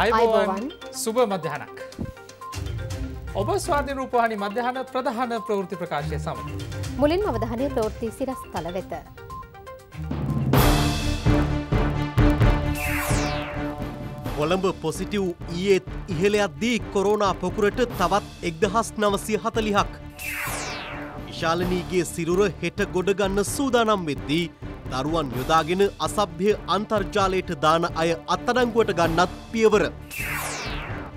අයිබෝවන් සුභ මධ්‍යහනක්. ඔබ ස්වාධ රූපහනි මධ්‍යහන ප්‍රධාන ප්‍රවෘති ප්‍රකාශය සම. මුලින් අවධානය ප්‍රෝෘති සිරස් තල වෙත. ොළඹ පොසිටව් ඒත් ඉහලයක්දී කොරෝනා පොකුරට තවත් එක්දහස් නවසය හතලිහක්. විශාලනීගේ සිරුර හෙට ගොඩගන්න සූදානම් වෙද්දී දරුවන් යොදාගෙන අසභ්‍ය අන්තර්ජාලයට දාන අය අත්අඩංගුවට ගන්නත් පියවර.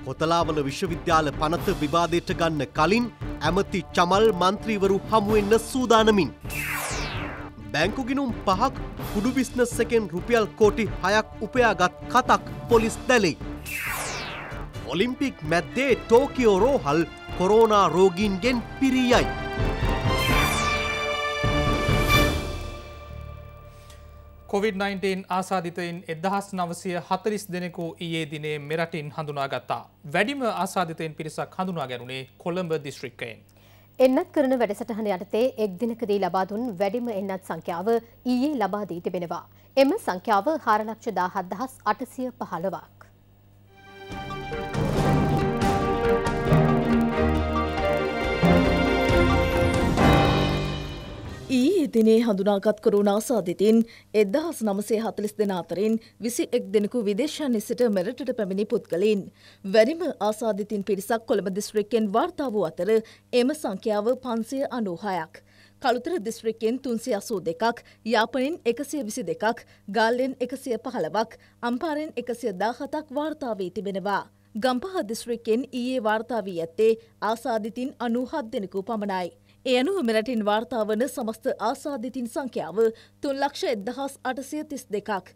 කොතලාවල විශ්වවිද්‍යාල පනත විවාදයට ගන්න කලින් ඇමති චමල් මන්ත්‍රීවරු හමුවෙන්න සූදානමින්. බැංකු ගිනුම් පහක් කුඩු බිස්නස් එකෙන් රුපියල් කෝටි හයක් උපයාගත් කතක් පොලිස් දැලෙයි. ඔලිම්පික් මැද්දේ ටෝකියෝ රෝහල් කොරෝනා රෝගීන්ගෙන් පිරියයි. COVID-19 ආසාධිතයින් එදහස් නවසය හතරිස් දෙනෙකු ඊයේ දිනේ මෙරටින් හඳුනාගත්තා. වැඩිම ආසාධිතයෙන් පිරිසක් හඳුනා ගැනුණේ කොළඹ දිස්ත්‍රික්කයෙන්. එන්නත් කරන වැඩසටහන යටතේ එක් දිනකදී ලබාදුන් වැඩිම එන්නත් සංඛ්‍යාව ඊයේ ලබාදී තිබෙනවා. එම සංඛ්‍යාව හාරලක්ෂ දාහත්දහස් අටසිය පහළවක්. ඊයේ දිනේ හඳුනාගත් කරුණා සාධිතින් එදහස් නමසේ හතලිස් දෙන අතරින් විසි එක් දෙනෙකු විදේශයන් සිට මෙරටට පැමිණි පුද්ගලින්. වැරිම ආසාධිතින් පිරිසක් කොළඹ දිස්ත්‍රික්කෙන් වාර්තා වූ අතර එම සංඛ්‍යාව පන්සය අනූහයක්. කළුතර දිස්ත්‍රික්කෙන් තුන්සේ අසූ දෙකක් යාපනෙන් එකසිය විසි දෙකක් ගාල්ලෙන් එකසිය පහළවක් අම්පාරෙන් එකසිය දාහතක් වාර්තාවී තිබෙනවා. ගම්පහ දිස්ත්‍රික්කෙන් ඊයේ වාර්තා වී ඇත්තේ ආසාධිතින් අනූහත් දෙනෙකු පමණයි. එයනු මෙරටින් වාර්තාාවන සමස්ත ආසාධිතින් සංඛ්‍යාව තුන් ලක්ෂ එදහස් අටසය තිස් දෙකක්.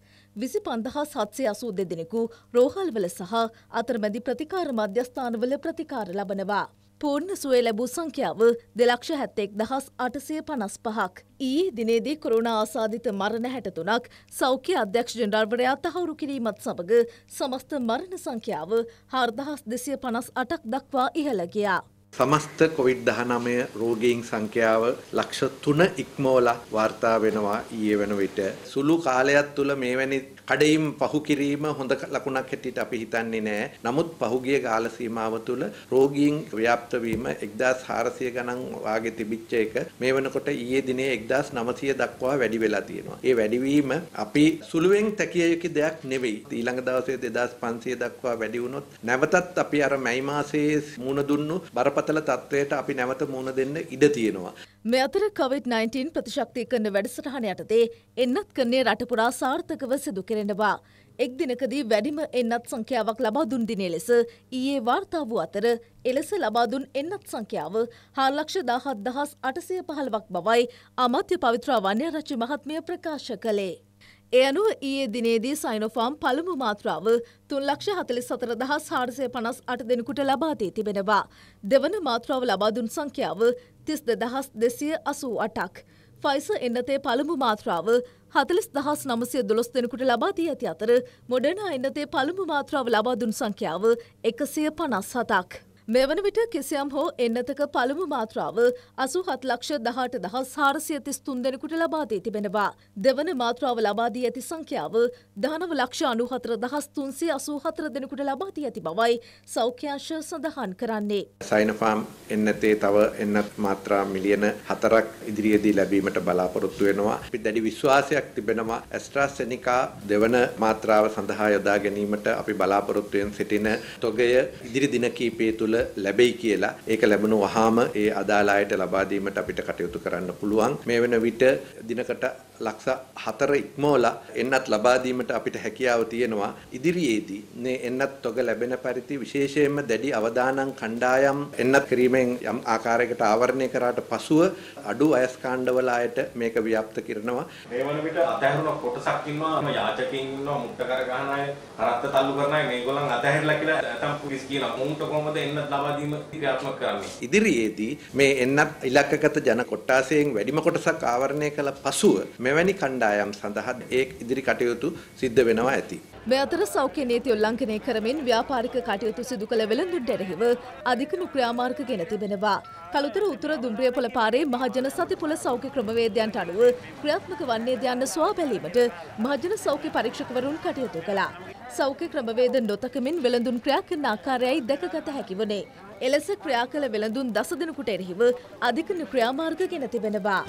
විසි පන්දහස් හත්සේ අසූ දෙදෙනෙකු රෝහල්වල සහ අතරමැදි ප්‍රතිකාර මධ්‍යස්ථානවල ප්‍රතිකාර ලබනවා. පූර්ණ සුවේ ලැබූ සංඛ්‍යාව දෙලක්ෂ හැත්තෙක් දහස් අටසය පනස් පහක්. ඊයේ දිනේදී කොරුණ ආසාධිත මරණ හැටතුනක් සෞඛ්‍ය අධ්‍යක්ෂ ජෙන්ඩර්වරයා තහවුරු කිරීමත් සමඟ සමස්ත මරණ සංඛ්‍යාව හාර්දහස් දෙසය පනස් අටක් දක්වා ඉහළගයා. සමස්ත කොවිD-19 රෝගීන් සංඛ්‍යාව ලක්ෂ 3 ඉක්මවලා වාර්තා වෙනවා ඊයේ වෙන විට. සුළු කාලයක් තුල මේවැනි කඩයිම් පහු කිරීම හොඳ ලකුණක් හැටියට අපි හිතන්නේ නෑ. නමුත් පහුගිය කාල සීමාව තුළ රෝගීන් ව්‍යාප්ත වීම 1400 ගණන් වාගේ තිබිච්ච එක මේ වෙනකොට ඊයේ දිනේ 1900 දක්වා වැඩි වෙලා තියෙනවා. ඒ වැඩිවීම අපි සුළුවෙන් තැකිය යුතු දෙයක් නෙවෙයි. ඊළඟ දවසේ 2500 දක්වා වැඩි වුණොත් නැවතත් අපි අර මැයි මාසයේ මුණ දුන්නු බරපතල තත්වයට අපි නැවත මුණ දෙන්න ඉඩ තියෙනවා. මේ අතර COVID-19 ප්‍රතිශක්තිය කරන වැඩසටහන යටතේ එන්නත් කරන්නේ රටපුරා සාර්ථකව සිදු කෙරෙනවා. එක් දිනකදී වැඩිම එන්නත් සංඛ්‍යාවක් ලබා දුන් දිනේ ලෙස ඊයේ වාර්තා වූ අතර එලෙස ලබා දුන් එන්නත් සංඛ්‍යාව 4,17,815ක් බවයි අමාත්‍ය පවිත්‍රා වන්‍යාරච්චි මහත්මිය ප්‍රකාශ කළේ. ඒ අනුව ඊයේ දිනේදී සයිනොෆාම් පළමු මාත්‍රාව තුන් ලක්ෂ හතලිස් සතර දහස් හාරසය පනස් අට දෙනෙකුට ලබාදී තිබෙනවා. දෙවන මාත්‍රාව ලබාදුන් සංඛ්‍යාව තිස් දෙදහස් දෙසිය අසූ අටක්. ෆයිස එන්නතේ පළමු මාත්‍රාව හතලිස් දහස් නමසය දොළොස් දෙනෙකුට ලබා දී ඇති අතර මොඩනා එන්නතේ පළමු මාත්‍රාව ලබාදුන් සංඛ්‍යාව එකසිය පනස් හතක්. මෙවන විට කිසියම් හෝ එන්නතක පළමු මාත්‍රාව අසුහත් ලක්ෂ දහට දහස් හාරසිය තිස්තුන් දෙනෙකුට ලබා දී තිබෙනවා. දෙවන මාත්‍රාව ලබා දී ඇති සංඛ්‍යාව දහනව ලක්ෂ අනුහතර දහස් තුන්සේ අසූහතර දෙනෙකුට ලබා දී ඇති බවයි සෞඛ්‍යංශ සඳහන් කරන්නේ. සයිනෆාම් එන්නතේ තව එන්නත් මාත්‍රා මිලියන හතරක් ඉදිරියේදී ලැබීමට බලාපොරොත්තු වෙනවා. අපි දැඩි විශ්වාසයක් තිබෙනවා ඇස්ට්‍රාසෙනිකා දෙවන මාත්‍රාව සඳහා යොදා ගැනීමට අපි බලාපොරොත්තු වෙන සිටින තොගය ඉදිරි දින කිහිපය තුළ තුල ලැබෙයි කියලා ඒක ලැබුණු වහාම ඒ අදාළ අයට ලබා දීමට අපිට කටයුතු කරන්න පුළුවන් මේ වෙන විට දිනකට ලක්ෂ හතර ඉක්මෝලා එන්නත් ලබා දීමට අපිට හැකියාව තියෙනවා ඉදිරියේදී මේ එන්නත් තොග ලැබෙන පරිදි විශේෂයෙන්ම දැඩි අවදානම් කණ්ඩායම් එන්නත් කිරීමෙන් යම් ආකාරයකට ආවරණය කරාට පසුව අඩු අයස්කාණ්ඩවල අයට මේක ව්‍යාප්ත කරනවා මේ වන විට අතහැරුණ කොටසක් ඉන්නවා යාචකින් ඉන්නවා මුට්ටකර ගහන අය කරත්ත තල්ලු කරන අය මේගොල්ලන් අතහැරලා කියලා නැතම් පුලිස් කියන මොහුන්ට කොහොමද එන්නත් ලබා දීම ක්‍රියාත්මක කරන්නේ ඉදිරියේදී මේ එන්නත් ඉලක්කගත ජන කොට්ටාසයෙන් වැඩිම කොටසක් ආවරණය කළ පසුව මේ මෙවැනි කණ්ඩායම් සඳහා ඒ ඉදිරි කටයුතු සිද්ධ වෙනවා ඇති. මේ අතර සෞඛ්‍ය නීති උල්ලංඝනය කරමින් ව්‍යාපාරික කටයුතු සිදු කළ වෙළඳුන් එරෙහිව අධික නුක්‍රියාමාර්ග ගෙන තිබෙනවා. කළුතර උතුර දුම්රිය පොළ පාරේ මහජන සති පොළ සෞඛ්‍ය ක්‍රමවේදයන්ට අනුව ක්‍රියාත්මක වන්නේද යන්න සොයා බැලීමට මහජන සෞඛ්‍ය පරීක්ෂකවරුන් කටයුතු කළා. සෞඛ්‍ය ක්‍රමවේද නොතකමින් වෙළඳුන් ක්‍රියා කරන ආකාරයයි දැකගත හැකි වුණේ. එලෙස ක්‍රියා කළ වෙළඳුන් දස දෙනෙකුට එරෙහිව අධික නුක්‍රියාමාර්ග ගෙන තිබෙනවා.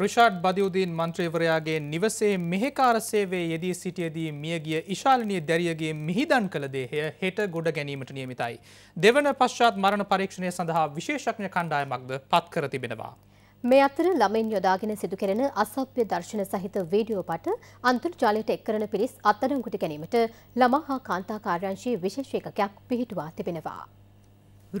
රිෂාඩ් බදිවුදීන් මන්ත්‍රීවරයාගේ නිවසේ මෙහෙකාර සේවේ යෙදී සිටියදී මියගිය ඉශාලනය දැරියගේ මිහිදන් කළ දේහය හෙට ගොඩ ගැනීමට නියමිතයි. දෙවන පශ්චාත් මරණ පරීක්ෂණය සඳහා විශේෂඥ කණ්ඩායමක්ද පත් කර තිබෙනවා. මේ අතර ළමෙන් යොදාගෙන සිදු කෙරෙන අසභ්‍ය දර්ශන සහිත වීඩියෝ පට අන්තර්ජාලයට එක් කරන පිරිස් අත්අඩංගුවට ගැනීමට ළමා හා කාන්තා කාර්යංශයේ විශේෂ එකකයක් පිහිටුවා තිබෙනවා.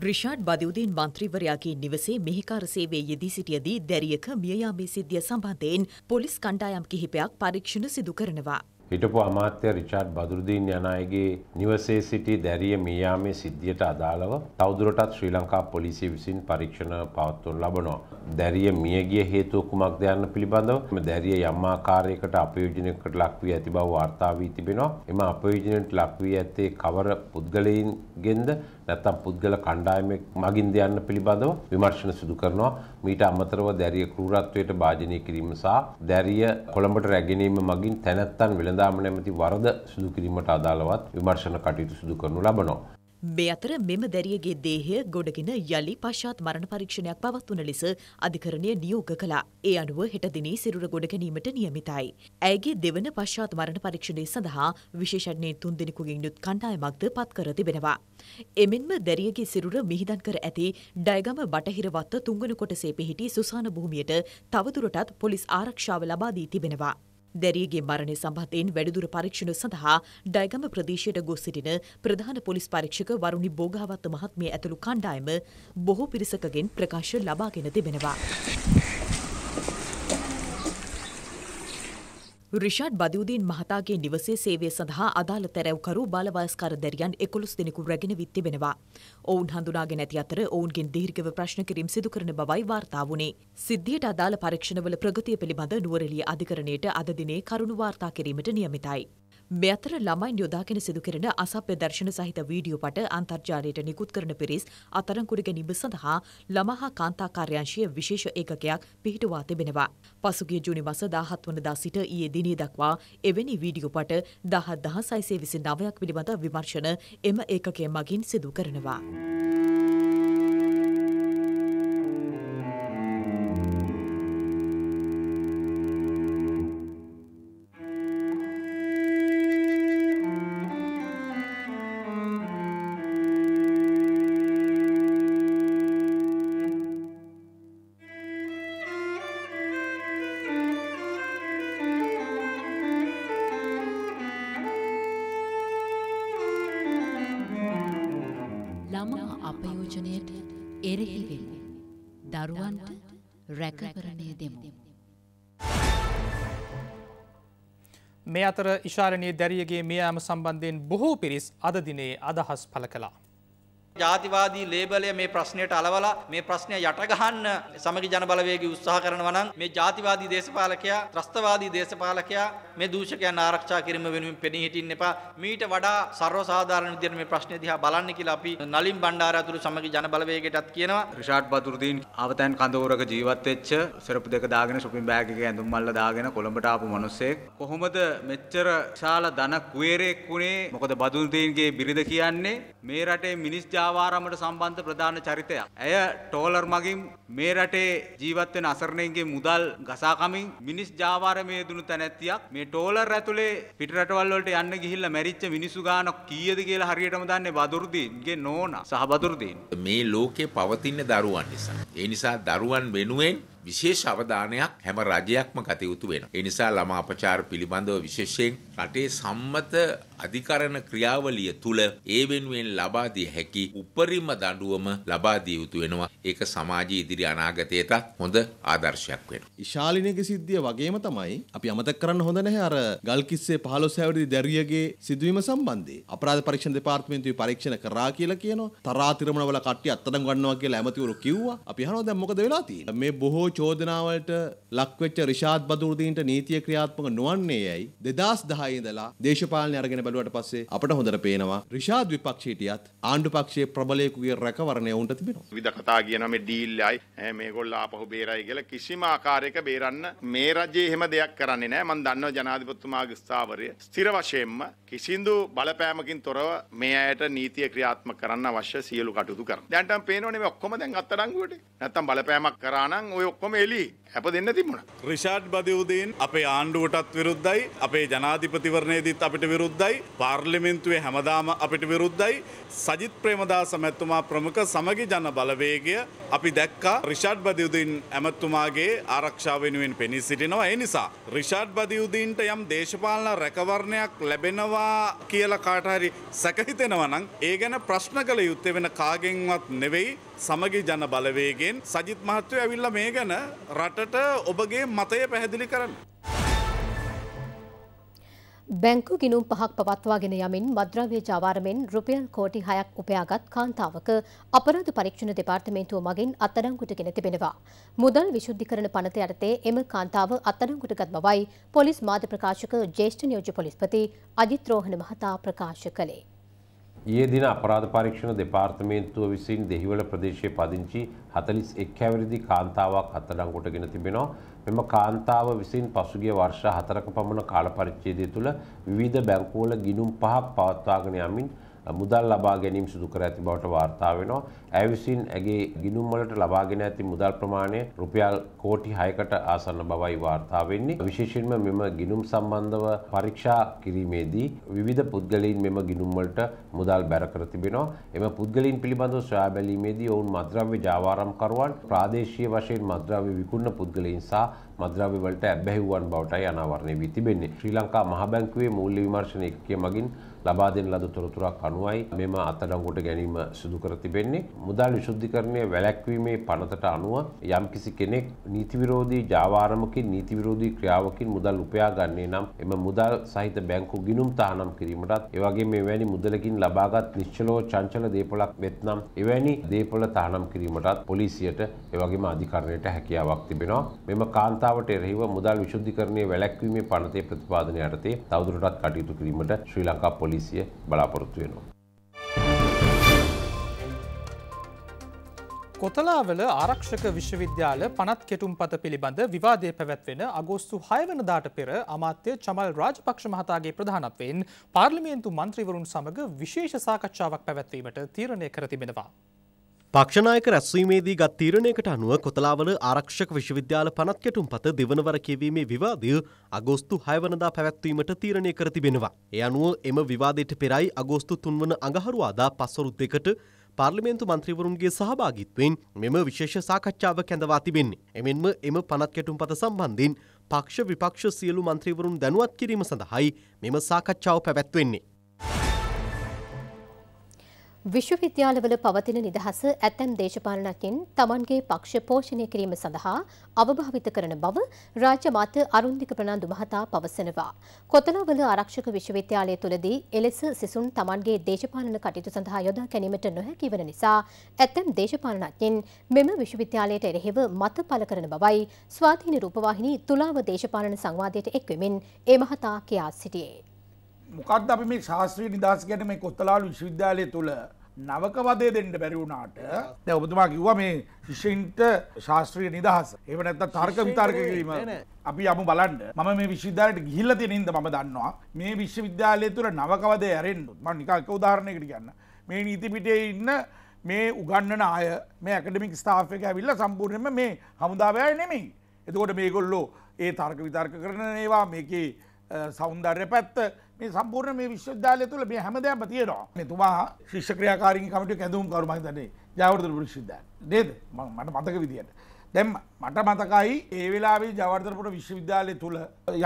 රිෂාඩ් බදවුදීන් මන්ත්‍රීවරයාගේ නිවසේ මෙහිකාර සේවේ යෙදී සිටියදී දැරියක මියයාමේ සිද්ධිය සම්බන්ධයෙන් පොලිස් කණ්ඩායම් කිහිපයක් පරීක්ෂණ සිදු කරනවා. හිටපු අමාත්‍ය රිචාඩ් බදුරුදීන් යන අයගේ නිවසේ සිටි දැරිය මියාමේ සිද්ධියට අදාළව තවදුරටත් ශ්‍රී ලංකා පොලිසිය විසින් පරීක්ෂණ පවත්වනු ලබනවා. දැරිය මියගිය හේතුව කුමක්ද යන්න පිළිබඳව මේ දැරිය යම් ආකාරයකට අපයෝජනයකට ලක් වී ඇති බව වාර්තා වී තිබෙනවා. එම අපයෝජනයට ලක් වී ඇත්තේ කවර පුද්ගලයින්ගෙන්ද නැත්නම් පුද්ගල කණ්ඩායමක් මගින්ද යන්න පිළිබඳව විමර්ශන සිදු කරනවා. මීට අමතරව දැරිය ක්‍රූරත්වයට භාජනය කිරීම සහ දැරිය කොළඹට රැගෙන මගින් තැනැත්තන් වෙළඳ සැමදාම නැමැති වරද සිදු කිරීමට අදාළවත් විමර්ශන කටයුතු සිදු කරනු ලබනවා. මේ අතර මෙම දැරියගේ දේහය ගොඩගෙන යළි පශ්චාත් මරණ පරීක්ෂණයක් පවත්වන ලෙස අධිකරණය නියෝග කළා. ඒ අනුව හෙට දිනේ සිරුර ගොඩ ගැනීමට නියමිතයි. ඇයගේ දෙවන පශ්චාත් මරණ පරීක්ෂණය සඳහා විශේෂඥයින් තුන් දෙනෙකුගෙන් යුත් කණ්ඩායමක්ද පත් කර තිබෙනවා. එමෙන්ම දැරියගේ සිරුර මිහිදන් කර ඇති ඩයගම බටහිරවත්ත තුන්වන කොටසේ පිහිටි සුසාන භූමියට තවදුරටත් පොලිස් ආරක්ෂාව ලබා දී තිබෙනවා. දැරියගේ මරණය සම්බන්ධයෙන් වැඩිදුර පරීක්ෂණ සඳහා ඩයගම ප්‍රදේශයට ගොස් සිටින ප්‍රධාන පොලිස් පරීක්ෂක වරුණි බෝගාවත්ත මහත්මිය ඇතුළු කණ්ඩායම බොහෝ පිරිසකගෙන් ප්‍රකාශ ලබාගෙන තිබෙනවා. රිෂාඩ් බදවදීන් මහතාගේ නිවසේ සේවය සඳහා අදාළ තැරැව්කරු බලවයස්කාර දැරියන් එකොළොස් දෙනෙකු රැගෙන විත් තිබෙනවා. ඔවුන් හඳුනාගෙන ඇති අතර ඔවුන්ගෙන් දීර්ඝව ප්‍රශ්න කිරීම් සිදු කරන බවයි වාර්තා වුණේ. සිද්ධියට අදාළ පරීක්ෂණවල ප්‍රගතිය පිළිබඳ නුවරළිය අධිකරණයට අද දිනේ කරුණු වාර්තා කිරීමට නියමිතයි. මේ අතර ළමයින් යොදාගෙන සිදුකරන අසභ්‍ය දර්ශන සහිත වීඩියෝ පට අන්තර්ජාලයට නිකුත් කරන පිරිස් අත්අඩංගුවට ගැනීම සඳහා ළමා හා කාන්තා කාර්යාංශයේ විශේෂ ඒකකයක් පිහිටුවා තිබෙනවා. පසුගිය ජූනි මාස 17 වනදා සිට ඊයේ දිනේ දක්වා එවැනි වීඩියෝ පට 17629ක් පිළිබඳ විමර්ශන එම ඒකකය මගින් සිදු කරනවා. ළමා අපයෝජනයට එරෙහිවෙමු. දරුවන්ට රැකකරණය දෙමු. මේ අතර ඉශාරණය දැරියගේ මේ ෑම සම්බන්ධයෙන් බොහෝ පිරිස් අදදිනේ අදහස් පල කලා. ජාතිවාදී ලේබලය මේ ප්‍රශ්නයට අලවලා මේ ප්‍රශ්නය යටගහන්න සමගි ජනබලවේගී උත්සාහ කරනවා නම් මේ ජාතිවාදී දේශපාලකයා ත්‍රස්තවාදී දේශපාලකයා මේ දූෂකයන් ආරක්ෂා කිරීම වෙනුවෙන් පෙනී සිටින්න එපා මීට වඩා සර්ව සාධාරණ විදිහට මේ ප්‍රශ්නේ දිහා බලන්න කියලා අපි නලින් බණ්ඩාර අතුරු සමගි ජනබලවේගයටත් කියනවා රිෂාඩ් බතුරුදීන් ආවතෑන් කඳවුරක ජීවත් වෙච්ච සරපු දෙක දාගෙන shopping bag එකේ ඇඳුම් මල්ල දාගෙන කොළඹට ආපු මිනිස්සෙක් කොහොමද මෙච්චර ශාලා ධන කුවේරෙක් වුණේ මොකද බතුරුදීන්ගේ බිරිඳ කියන්නේ මේ රටේ මිනිස් ජා ජේතවනාරාමට සම්බන්ධ ප්‍රධාන චරිතයක්. ඇය ටෝලර් මගින් මේ රටේ ජීවත් වෙන අසරණයින්ගේ මුදල් ගසාකමින් මිනිස් ජාවාරමේ දුණු තැනැත්තියක්. මේ ටෝලර් ඇතුලේ පිටරටවල් වලට යන්න ගිහිල්ලා මැරිච්ච මිනිසු ගාන කීයද කියලා හරියටම දන්නේ බදුරුදීන්ගේ නෝනා සහ බදුරුදීන්. මේ ලෝකේ පවතින දරුවන් නිසා. ඒ නිසා දරුවන් වෙනුවෙන් විශේෂ අවධානයක් හැම රජයක්ම ගතයුතු වෙන. එනිසා ළම අපචාර පිළිබඳව විශේෂයෙන් රටේ සම්මත අධිකරණ ක්‍රියාවලිය තුළ ඒ වෙනුවෙන් ලබාදී හැකි උපරිම දඩුවම ලබාදිය යුතු වෙනවා ඒක සමාජ ඉදිරි අනාගතයට හොඳ ආදර්ශයක් වෙන. ශාලිනයක සිද්ධිය වගේම තමයි අපි අමතක් කරන්න හොඳ නැහැ අර ගල්කිස්සේ පහලොස් හැවරදි දැරියගේ සිදුවීම සම්බන්ධේ අපරාධ පරීක්ෂණ දෙපාර්තමේන්තුවේ පරීක්ෂණ කරා කියලා කියනවා තරාතිරමණවල කට්ටිය අත්අඩංගු ගන්නවා කියලා ඇමතිවරු කිව්වා. අපි අහනවා දැන් මොකද වෙලා තියෙන්නේ? මේ බොහෝ චෝදනාවලට ලක්වෙච්ච රිෂාද් බදුර්දීන්ට නීතිය ක්‍රියාත්මක නොවන්නේ යයි 2010 ඉඳලා දේශපාලනය අරගෙන බැලුවට පස්සේ අපට හොඳට පේනවා රිෂාද් විපක්ෂීටියත් ආණ්ඩු පක්ෂයේ ප්‍රබලයෙකුගේ රැකවරණය උන්ට තිබෙනවා. විවිධ කතා කියනවා මේ ඩීල්ලයි මේගොල්ලෝ ආපහු බේරයි කියලා කිසිම ආකාරයක බේරන්න මේ රජයේ එහෙම දෙයක් කරන්නේ නැහැ. මම දන්නවා ජනාධිපතිතුමාගේ ස්ථාවරය ස්ථිර වශයෙන්ම කිසිදු බලපෑමකින් තොරව මේ අයට නීතිය ක්‍රියාත්මක කරන්න අවශ්‍ය සියලු කටයුතු කරනවා. දැන්ටම පේනවනේ මේ ඔක්කොම දැන් අත්අඩංගුවට. නැත්තම් බලපෑමක් කරා නම් ওই ඔක්කොම ඔක්කොම එලි ඇප දෙන්න තිබුණ. රිෂාඩ් බදවදයෙන් අපේ ආණ්ඩුවටත් විරුද්ධයි අපේ ජනාධිපතිවරණයේදත් අපිට විරුද්ධයි පාර්ලිමෙන්න්තුවේ හැමදාම අපිට විරුද්ධයි සජිත් ප්‍රේමදා සමැත්තුමා ප්‍රමුඛ සමගි ජන බලවේගය අපි දැක්කා රිෂාඩ් බදයුදීන් ඇමත්තුමාගේ ආරක්ෂාව වෙනුවෙන් පෙනී සිටිනවා ඒ නිසා. රිෂාඩ් බදයුදීන්ට යම් දේශපාලන රැකවරණයක් ලැබෙනවා කියල කාටහරි සැකහිතෙනවනම් ඒ ගැන ප්‍රශ්න කළ යුත්තේ වෙන කාගෙන්වත් නෙවෙයි සමගි ජන බලවේගෙන් සජිත් මහත්වය ඇවිල්ල මේ ගැන රටට ඔබගේ මතය පැහැදිලි කරන්න. බැංකු ගිනුම් පහක් පවත්වාගෙන යමින් මද්‍රව්‍ය ජාවාරමෙන් රුපියල් කෝටි හයක් උපයාගත් කාන්තාවක අපරාධ පරීක්ෂණ දෙපාර්තමේන්තුව මගින් අත්අඩංගුටගෙන තිබෙනවා. මුදල් විශුද්ධිකරණ පනත යටතේ එම කාන්තාව අත්අඩංගුටගත් බවයි පොලිස් මාධ්‍ය ප්‍රකාශක ජ්‍යෙෂ්ඨ නියෝජ්‍ය පොලිස්පති අජිත් රෝහණ මහතා ප්‍රකාශ කළේ. ඒ දින අපරාධ පරීක්ෂණ දෙපාර්තමේන්තුව විසින් දෙහිවල ප්‍රදේශයේ පදිංචි හතලිස් එක්හැවිරිදි කාන්තාවක් අත්තඩංකොට ගෙන තිබෙනවා. මෙම කාන්තාව විසින් පසුගිය වර්ෂ හතරක පමණ කාල පරිච්චේදය තුළ විධ බැංකෝල ගිනුම් පහක් පවත්වාගෙන යමින් මුදල් ලබා ගැනීම සිදුකර ඇති බවට වාර්තා වෙනවා. ඇය විසින් ඇගේ ගිනුම් වලට ලබාගෙන ඇති මුදල් ප්‍රමාණය රුපියල් කෝටි 6කට ආසන්න බවයි වාර්තා වෙන්නේ. විශේෂයෙන්ම මෙම ගිනුම් සම්බන්ධව පරීක්ෂා කිරීමේදී විවිධ පුද්ගලයන් මෙම ගිනුම් වලට මුදල් බැර කර තිබෙනවා. එම පුද්ගලයන් පිළිබඳව සොයා බැලීමේදී ඔවුන් මද්‍රව්‍ය ජාවාරම්කරුවන් ප්‍රාදේශීය වශයෙන් මද්‍රව්‍ය විකුණන පුද්ගලයන් සහ මද්‍රව්‍ය වලට ඇබ්බැහිවුවන් බවටයි අනාවරණය වී තිබෙන්නේ. ශ්‍රී ලංකා මහ බැංකුවේ මූල්‍ය විමර්ශන එකකය මගින් ලබා දෙන ලද තොරතුරක් අනුවයි මෙම අත්අඩංගුවට ගැනීම සිදු කර තිබෙන්නේ. මුදල් විශුද්ධිකරණය වැලැක්වීමේ පනතට අනුව යම්කිසි කෙනෙක් නීතිවිරෝධී ජාවාරමකින් නීතිවිරෝධී ක්‍රියාවකින් මුදල් උපයා ගන්නේ නම් එම මුදල් සහිත බැංකු ගිනුම් තහනම් කිරීමටත් එවගේ මෙවැනි මුදලකින් ලබාගත් නිශ්චලෝ චංචල දේපොලක් වෙත්නම් එවැනි දේපොල තහනම් කිරීමටත් පොලිසියට එවගේම අධිකරණයට හැකියාවක් තිබෙනවා මෙම කාන්තාවට එරෙහිව මුදල් විශුද්ධිකරණය වැලැක්වීමේ පනතේ ප්‍රතිපාදන යටතේ තවදුරටත් කටයුතු කිරීමට ශ්‍රී ලංකා පොලිසිය බලාපොරොත්තු වෙනවා කොතලාවල ආරක්ෂක විශ්වවිද්‍යාල පනත් කෙටුම් පත පිළිබඳ විවාදය පැවැත්වෙන අගෝස්තු හයවනදාට පෙර අමාත්‍ය චමල් රාජපක්ෂ මහතාගේ ප්‍රධානත්වයෙන් පාර්ලිමේන්තු මන්ත්‍රීවරුන් සමඟ විශේෂ සාකච්ඡාවක් පැවැත්වීමට තීරණය කර තිබෙනවා. පක්ෂනායක රැස්වීමේදී ගත් තීරණයකට අනුව කොතලාවල ආරක්ෂක විශ්වවිද්‍යාල පනත් කෙටුම් පත දෙවනවර කියවීමේ විවාදය අගෝස්තු හයවනදා පැවැත්වීමට තීරණය කර තිබෙනවා. එය අනුව එම විවාදයට පෙරයි අගෝස්තු තුන්වන අඟහරුවාදා පස්වරුත් දෙකට පාර්ලිමේන්තු මන්ත්‍රීවරුන්ගේ සහභාගිත්වයෙන් මෙම විශේෂ සාකච්ඡාව කැඳවා තිබෙන්නේ. එමෙන්ම එම පනත් කැටුම්පත සම්බන්ධයෙන් පක්ෂ විපක්ෂ සියලු මන්ත්‍රීවරුන් දැනුවත් කිරීම සඳහායි මෙම සාකච්ඡාව පැවැත්වෙන්නේ. විශ්වවිද්‍යාලවල පවතින නිදහස ඇතැම් දේශපාලනකින් තමන්ගේ පක්ෂ පෝෂණය කිරීම සඳහා අවභාවිත කරන බව රාජ්‍ය මාත අරුන්දික ප්‍රනාන්දු මහතා පවසනවා. කොතනවල ආරක්ෂක විශ්වවිද්‍යාලය තුළදී එලෙස සිසුන් තමන්ගේ දේශපාලන කටයුතු සඳහා යොදා ගැනීමට නොහැකි වන නිසා ඇතැම් දේශපාලනඥයින් මෙම විශ්වවිද්‍යාලයට එරෙහිව මත පල කරන බවයි ස්වාධීන රූපවාහිනී තුලාව දේශපාලන සංවාදයට එක්වෙමින් ඒ මහතා කියා සිටියේ. මොකක්ද අපි මේ ශාස්ත්‍රීය නිදහස ගැන මේ කොත්තලාලු විශ්වවිද්‍යාලය තුළ නවක වදය දෙන්නට බැරිවුණාට දැ ඔබතුමා කිව්ව මේ ශිෂයින්ට ශාස්ත්‍රීය නිදහස එම නැත්ත තර්ක විතාර්කකිරීම අපි යම බලන්ඩ මම මේ විශ්විද්‍යාලයට ගිල්ල තියනින්ද ම දන්නවා මේ විශ්වවිද්‍යාලය තුර නවකවද ඇරෙන්ුත් ම නිකාක උදාරණයකට කියන්න මේ නීතිපිටේ ඉන්න මේ උගන්නන අය මේ ඇකඩමික් ස්ථාපක ඇවිල්ල සම්පූර්ණයම මේ හමුදාවය නෙමෙයි එතකොට මේගොල්ලෝ ඒ තර්ක විතර්ක කරන ඒවා මේකේ සෞන්දර්ය පැත්ත මේ සම්පූර්ණ මේ විශ්වවිද්‍යාලය තුළ මේ හැමදේම තියෙනවා. මෙතුමා ශිෂ්‍ය ක්‍රියාකාරීන් කමිටුවේ ඇඳුම් කරු මම හිතන්නේ ජයවර්ධන විශ්වවිද්‍යාලය. නේද? මට මතක විදියට. දැන් මට මතකයි ඒ වෙලාවේ ජයවර්ධනපුර විශ්වවිද්‍යාලය තුළ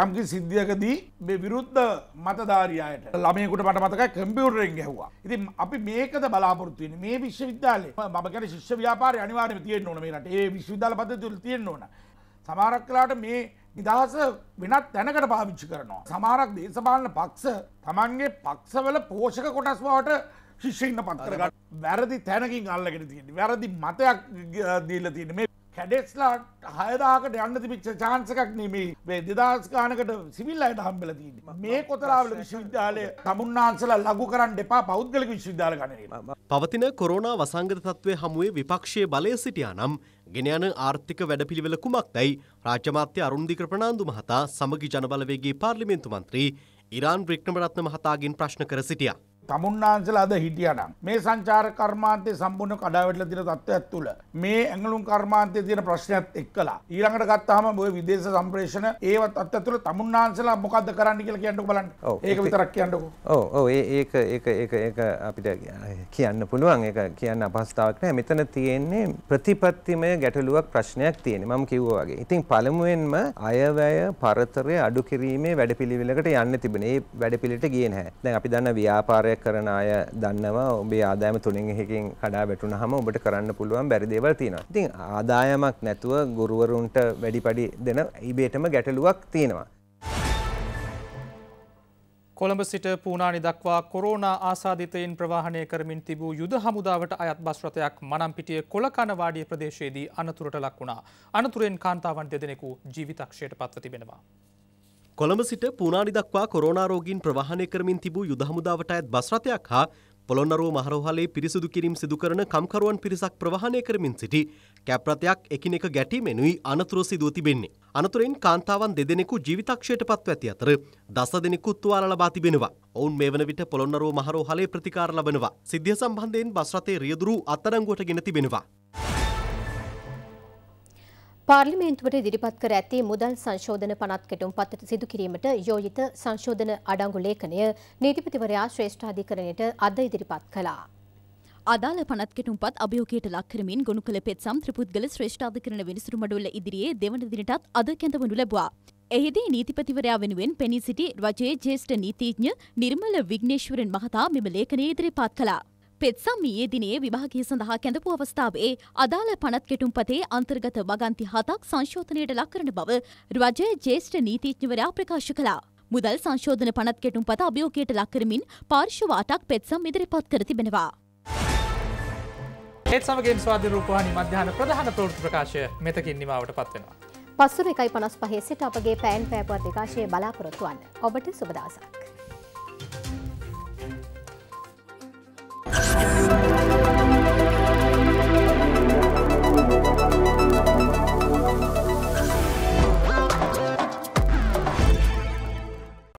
යම්කි සිද්ධියකදී මේ විරුද්ධ මතධාරියායට ළමයෙකුට මට මතකයි කම්පියුටරෙන් ගැහුවා. ඉතින් අපි මේකද බලාපොරොත්තු වෙන්නේ මේ විශ්වවිද්‍යාලේ මම කියන්නේ ශිෂ්‍ය ව්‍යාපාරය අනිවාර්යයෙන්ම තියෙන්න ඕන මේ රටේ. ඒ විශ්වවිද්‍යාල පද්ධතිය තුළ තියෙන්න ඕන. සමහරක් වෙලාවට මේ නිදහස වෙනත් තැනකට පාවිච්චි කරනවා. සමාරක් දේශපාලන පක්ෂ තමන්ගේ පක්ෂවල පෝෂක කොටස් බවට ශිෂ්‍යන්න පත්තරගට වැරදි තැනකින් අල්ලගෙන තියෙන වැරදි මතයක් දීල තියෙන මේ කැඩෙස්ලාට හයදාකට යන්න තිබිච්ච චාන්සකක් නෙමේ වේ දෙදස්කානකට සිවිල් අයට හම්බල තිීම මේ කොතරාවල විශ්වවිද්‍යාලය තමුන්නාන්සල ලගු කරන්න එපා පෞද්ගලක විශ්වවිද්‍යාල ගනීම. පවතින කොරෝනා වසංගත තත්වය හමුවේ විපක්ෂය බලය සිටියා නම් ගෙනයන ආර්ථික වැඩපිළිවෙල කුමක් දැයි රාජ්‍යමාත්‍ය අරුන්දික ප්‍රනාාන්දු මහතා සමගි ජනබලවේගේ පාර්ලිමෙන්තු මන්ත්‍රී ඉරාන් බ්‍රික්්ණමරත්න මහතාගෙන් ප්‍රශ්න කර සිටියා. තමුන්නාන්සල අද හිටියනම් මේ සංචාර කර්මාන්තය සම්බුණ කඩාවැටල තින තත්ත්වයක් තුළ මේ ඇඟලුම් කර්මාන්තය තියෙන ප්‍රශ්නයක් එක්කලා ඊළඟට ගත්තහම ඔය විදේශ සම්ප්‍රේෂණ ඒවත් අත්ත තුළ තමුන්නාන්සලා මොකක්ද කරන්න කියලා කියන්නක බලන්න ඒක විතරක් කියන්නකෝ ඕ ඒක ඒක ඒක ඒක අපිට කියන්න පුළුවන් ඒක කියන්න අපහස්ථාවක් නෑ මෙතන තියෙන්නේ ප්‍රතිපත්තිමය ගැටලුවක් ප්‍රශ්නයක් තියෙන මම කිව්වා වගේ ඉතින් පළමුවෙන්ම අයවැය පරතරය අඩු කිරීමේ වැඩපිළිවෙලකට යන්න තිබෙන ඒ වැඩපිළිවෙලට ගියේ නැහැ දැන් අපි දන්න ව්‍යාපාරයක් කරන අය දන්නවා ඔබේ ආදායම තුනෙන් එකකින් කඩා වැටුනහම ඔබට කරන්න පුළුවන් බැරි දේවල් තියෙනවා. ඉතින් ආදායමක් නැතුව ගුරුවරුන්ට වැඩිපඩි දෙන ඉබේටම ගැටලුවක් තියෙනවා. කොළඹ සිට පූනානි දක්වා කොරෝනා ආසාධිතයෙන් ප්‍රවාහණය කරමින් තිබූ යුද හමුදාවට අයත් බස් රථයක් මනම්පිටිය කොළකනවාඩිය ප්‍රදේශයේදී අනතුරට ලක් වුණා. අනතුරෙන් කාන්තාවන් දෙදෙනෙකු ජීවිතක්ෂයට පත්ව තිබෙනවා. කොළඹ සිට පූනානි දක්වා කොරෝනාරෝගීන් ප්‍රවාහනය කරමින් තිබූ යුදහමුදාවට අයත් බස්රථයක් හා පොළොන්නරුව මහරෝහලේ පිරිසිදු කිරීම් සිදුකරන කම්කරුවන් පිරිසක් ප්‍රවාහනය කරමින් සිටි කැප්‍රතයක් එකිනෙක ගැටීමෙනුයි අනතුර සිදුව තිබෙන්නේ. අනතුරෙන් කාන්තාවන් දෙදෙනෙකු ජීවිතක්ෂයට පත්ව ඇති අතර දස දෙනෙකු තුවාල ලබා තිබෙනවා. ඔවුන් මේ වන විට පොළොන්නරුව මහරෝහලේ ප්‍රතිකාර ලබනවා. සිද්ධිය සම්බන්ධයෙන් බස්රථයේ රියදුරු අත්අඩංගුවට ගෙන තිබෙනවා. පාර්ලිමේන්තුවට ඉදිරිපත් කර ඇති මුදල් සංශෝධන පනත් කෙටුම් පත්තට සිදු කිරීමට යෝජිත සංශෝධන අඩංගු ලේඛනය නීතිපතිවරයා ශ්‍රේෂ්ඨාධිකරණයට අද ඉදිරිපත් කළා. අදාළ පනත් කෙටුම්පත් අභියෝගයට ලක් කරමින් ගොනු කළ පෙත්සම් ත්‍රිපුද්ගල ශ්‍රේෂ්ඨාධිකරණ වෙනසුරු මඩුල්ල ඉදිරියේ දෙවන දිනටත් අද කැඳවනු ලැබුවා. එහිදී නීතිපතිවරයා වෙනුවෙන් පෙනී සිටි රජයේ ජ්‍යෙෂ්ඨ නීතිඥ නිර්මල විග්නේශ්වරන් මහතා මෙම ලේඛනය ඉදිරිපත් කළා. පෙත්සම් ඊයේ දිනේ විභාගය සඳහා කැඳපු අවස්ථාවේ අදාළ පනත් කෙටුම්පතේ අන්තර්ගත වගන්ති හතක් සංශෝධනයට ලක්කරන බව රජයේ ජේෂ්ඨ නීතිඥවරයා ප්‍රකාශ කළා. මුදල් සංශෝධන පනත් කෙටුම්පත අභියෝගයට ලක්කරමින් පාර්ශ්ව අටක් පෙත්සම් ඉදිරිපත් කර තිබෙනවා. ඒත් සමගින් ස්වාධ රූපවාහනි මධ්‍යාන ප්‍රධාන ප්‍රෘති ප්‍රකාශය මෙතකින් නිමාවට පත්වෙනවා. පස්සුර එකයි පනස් පහේ සිට අපගේ පෑන් පෑපුවත් විකාශය බලාපොරොත්තුවන්න ඔබට සුබදාසක්.